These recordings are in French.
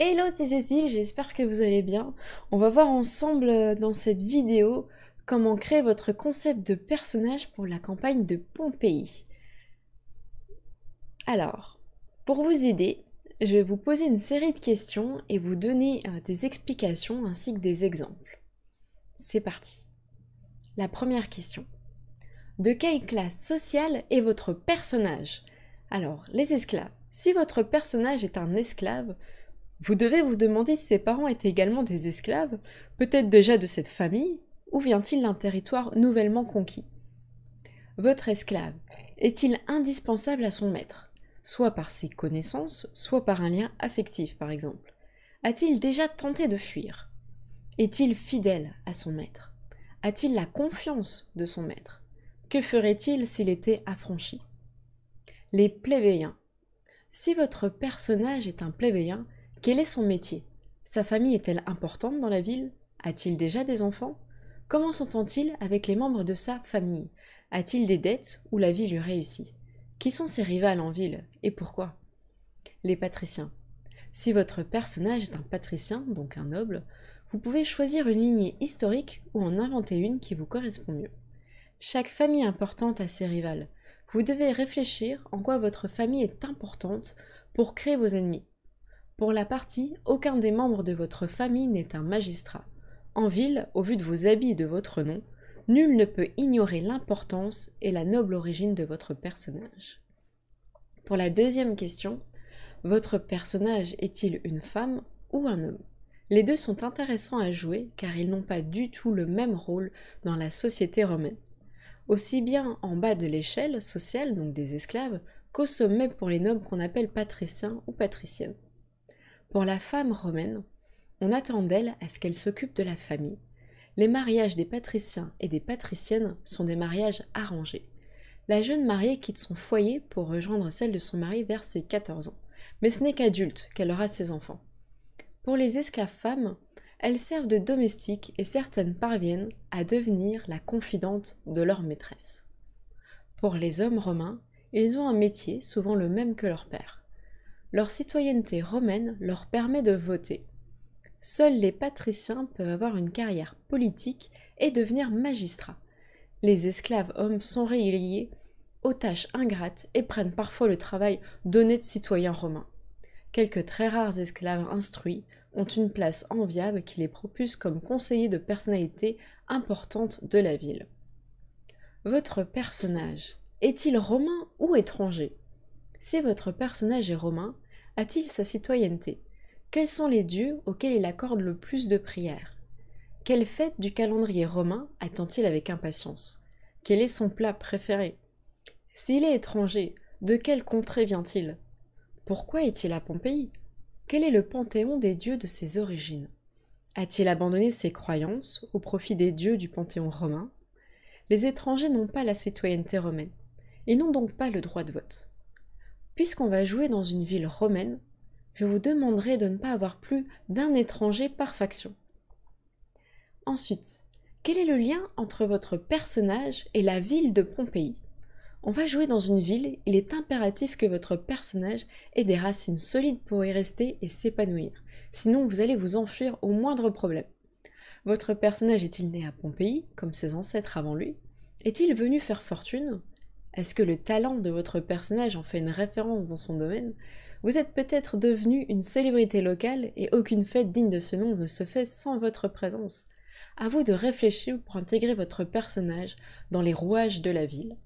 Hello, c'est Cécile, j'espère que vous allez bien. On va voir ensemble euh, dans cette vidéo comment créer votre concept de personnage pour la campagne de Pompéi. Alors, pour vous aider, je vais vous poser une série de questions et vous donner euh, des explications ainsi que des exemples. C'est parti. La première question. De quelle classe sociale est votre personnage Alors, les esclaves. Si votre personnage est un esclave, vous devez vous demander si ses parents étaient également des esclaves, peut-être déjà de cette famille, ou vient-il d'un territoire nouvellement conquis Votre esclave est-il indispensable à son maître, soit par ses connaissances, soit par un lien affectif par exemple A-t-il déjà tenté de fuir Est-il fidèle à son maître A-t-il la confiance de son maître Que ferait-il s'il était affranchi Les plébéiens. Si votre personnage est un plébéien, quel est son métier Sa famille est-elle importante dans la ville A-t-il déjà des enfants Comment s'entend-il avec les membres de sa famille A-t-il des dettes ou la vie lui réussit Qui sont ses rivales en ville et pourquoi Les patriciens. Si votre personnage est un patricien, donc un noble, vous pouvez choisir une lignée historique ou en inventer une qui vous correspond mieux. Chaque famille importante a ses rivales. Vous devez réfléchir en quoi votre famille est importante pour créer vos ennemis. Pour la partie, aucun des membres de votre famille n'est un magistrat. En ville, au vu de vos habits et de votre nom, nul ne peut ignorer l'importance et la noble origine de votre personnage. Pour la deuxième question, votre personnage est-il une femme ou un homme Les deux sont intéressants à jouer car ils n'ont pas du tout le même rôle dans la société romaine. Aussi bien en bas de l'échelle sociale, donc des esclaves, qu'au sommet pour les nobles qu'on appelle patriciens ou patriciennes. Pour la femme romaine, on attend d'elle à ce qu'elle s'occupe de la famille. Les mariages des patriciens et des patriciennes sont des mariages arrangés. La jeune mariée quitte son foyer pour rejoindre celle de son mari vers ses 14 ans. Mais ce n'est qu'adulte qu'elle aura ses enfants. Pour les esclaves femmes, elles servent de domestiques et certaines parviennent à devenir la confidente de leur maîtresse. Pour les hommes romains, ils ont un métier souvent le même que leur père leur citoyenneté romaine leur permet de voter. Seuls les patriciens peuvent avoir une carrière politique et devenir magistrats. Les esclaves hommes sont rééliés, aux tâches ingrates et prennent parfois le travail donné de citoyens romains. Quelques très rares esclaves instruits ont une place enviable qui les propulse comme conseillers de personnalités importantes de la ville. Votre personnage est-il romain ou étranger Si votre personnage est romain, a-t-il sa citoyenneté Quels sont les dieux auxquels il accorde le plus de prières Quelle fête du calendrier romain attend-il avec impatience Quel est son plat préféré S'il est étranger, de quelle contrée vient-il Pourquoi est-il à Pompéi Quel est le panthéon des dieux de ses origines A-t-il abandonné ses croyances au profit des dieux du panthéon romain Les étrangers n'ont pas la citoyenneté romaine. et n'ont donc pas le droit de vote. Puisqu'on va jouer dans une ville romaine, je vous demanderai de ne pas avoir plus d'un étranger par faction. Ensuite, quel est le lien entre votre personnage et la ville de Pompéi On va jouer dans une ville, il est impératif que votre personnage ait des racines solides pour y rester et s'épanouir, sinon vous allez vous enfuir au moindre problème. Votre personnage est-il né à Pompéi, comme ses ancêtres avant lui Est-il venu faire fortune est-ce que le talent de votre personnage en fait une référence dans son domaine Vous êtes peut-être devenu une célébrité locale et aucune fête digne de ce nom ne se fait sans votre présence. À vous de réfléchir pour intégrer votre personnage dans les rouages de la ville.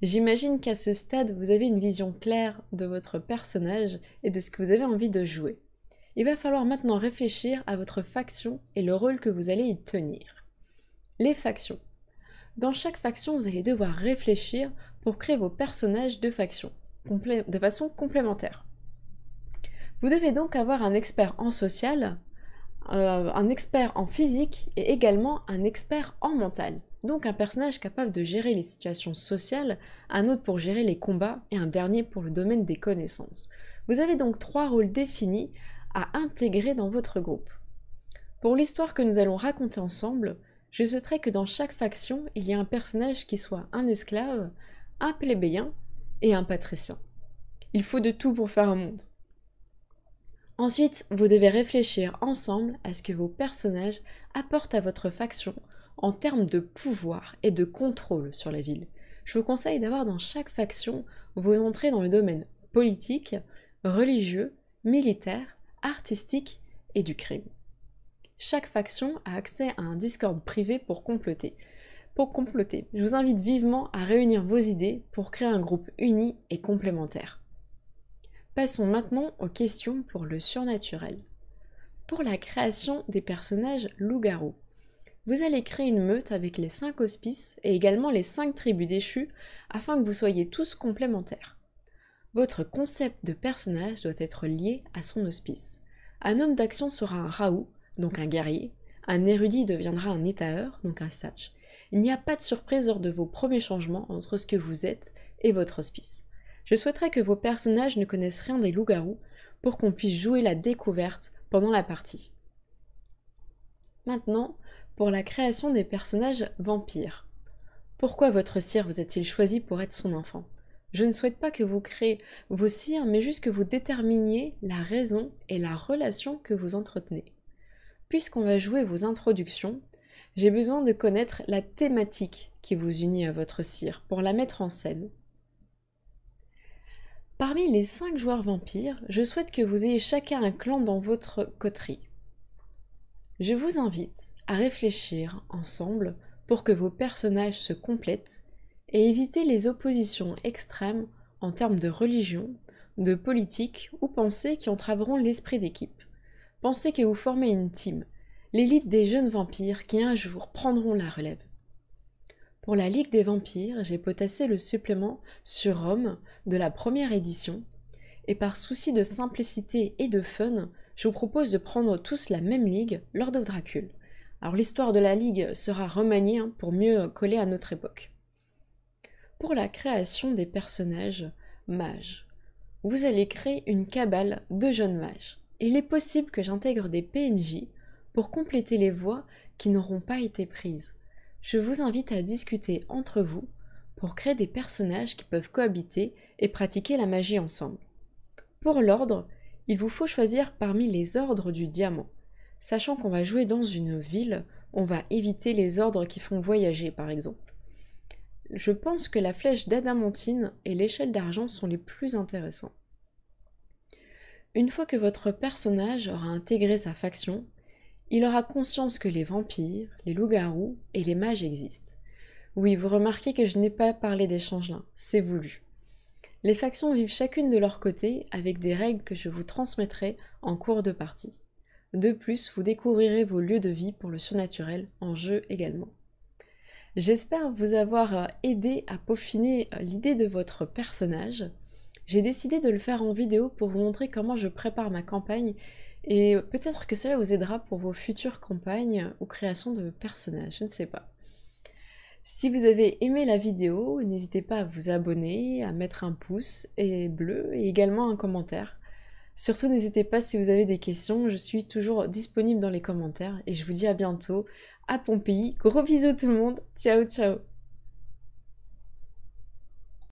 J'imagine qu'à ce stade, vous avez une vision claire de votre personnage et de ce que vous avez envie de jouer. Il va falloir maintenant réfléchir à votre faction et le rôle que vous allez y tenir. Les factions. Dans chaque faction, vous allez devoir réfléchir pour créer vos personnages de faction, de façon complémentaire. Vous devez donc avoir un expert en social, euh, un expert en physique et également un expert en mental. Donc un personnage capable de gérer les situations sociales, un autre pour gérer les combats et un dernier pour le domaine des connaissances. Vous avez donc trois rôles définis à intégrer dans votre groupe. Pour l'histoire que nous allons raconter ensemble, je souhaiterais que dans chaque faction, il y ait un personnage qui soit un esclave, un plébéien et un patricien. Il faut de tout pour faire un monde. Ensuite, vous devez réfléchir ensemble à ce que vos personnages apportent à votre faction en termes de pouvoir et de contrôle sur la ville. Je vous conseille d'avoir dans chaque faction vos entrées dans le domaine politique, religieux, militaire, artistique et du crime. Chaque faction a accès à un Discord privé pour comploter. Pour comploter, je vous invite vivement à réunir vos idées pour créer un groupe uni et complémentaire. Passons maintenant aux questions pour le surnaturel. Pour la création des personnages loup-garou, vous allez créer une meute avec les 5 hospices et également les 5 tribus déchues afin que vous soyez tous complémentaires. Votre concept de personnage doit être lié à son hospice. Un homme d'action sera un Raoult, donc un guerrier, un érudit deviendra un étaheur, donc un sage. Il n'y a pas de surprise hors de vos premiers changements entre ce que vous êtes et votre hospice. Je souhaiterais que vos personnages ne connaissent rien des loups-garous pour qu'on puisse jouer la découverte pendant la partie. Maintenant, pour la création des personnages vampires. Pourquoi votre sire vous a-t-il choisi pour être son enfant Je ne souhaite pas que vous créez vos sires, mais juste que vous déterminiez la raison et la relation que vous entretenez puisqu'on va jouer vos introductions, j'ai besoin de connaître la thématique qui vous unit à votre cire pour la mettre en scène. Parmi les cinq joueurs vampires, je souhaite que vous ayez chacun un clan dans votre coterie. Je vous invite à réfléchir ensemble pour que vos personnages se complètent et éviter les oppositions extrêmes en termes de religion, de politique ou pensée qui entraveront l'esprit d'équipe. Pensez que vous formez une team, l'élite des jeunes vampires qui un jour prendront la relève. Pour la Ligue des vampires, j'ai potassé le supplément sur Rome de la première édition, et par souci de simplicité et de fun, je vous propose de prendre tous la même ligue, lors de Dracul. Alors l'histoire de la ligue sera remaniée hein, pour mieux coller à notre époque. Pour la création des personnages mages, vous allez créer une cabale de jeunes mages il est possible que j'intègre des PNJ pour compléter les voies qui n'auront pas été prises. Je vous invite à discuter entre vous pour créer des personnages qui peuvent cohabiter et pratiquer la magie ensemble. Pour l'ordre, il vous faut choisir parmi les ordres du diamant. Sachant qu'on va jouer dans une ville, on va éviter les ordres qui font voyager par exemple. Je pense que la flèche d'adamantine et l'échelle d'argent sont les plus intéressants. Une fois que votre personnage aura intégré sa faction, il aura conscience que les vampires, les loups-garous et les mages existent. Oui, vous remarquez que je n'ai pas parlé des changelins, c'est voulu. Les factions vivent chacune de leur côté avec des règles que je vous transmettrai en cours de partie. De plus, vous découvrirez vos lieux de vie pour le surnaturel en jeu également. J'espère vous avoir aidé à peaufiner euh, l'idée de votre personnage. J'ai décidé de le faire en vidéo pour vous montrer comment je prépare ma campagne et peut-être que cela vous aidera pour vos futures campagnes ou créations de personnages, je ne sais pas. Si vous avez aimé la vidéo, n'hésitez pas à vous abonner, à mettre un pouce bleu et également un commentaire. Surtout n'hésitez pas si vous avez des questions, je suis toujours disponible dans les commentaires et je vous dis à bientôt à Pompéi. Gros bisous tout le monde, ciao ciao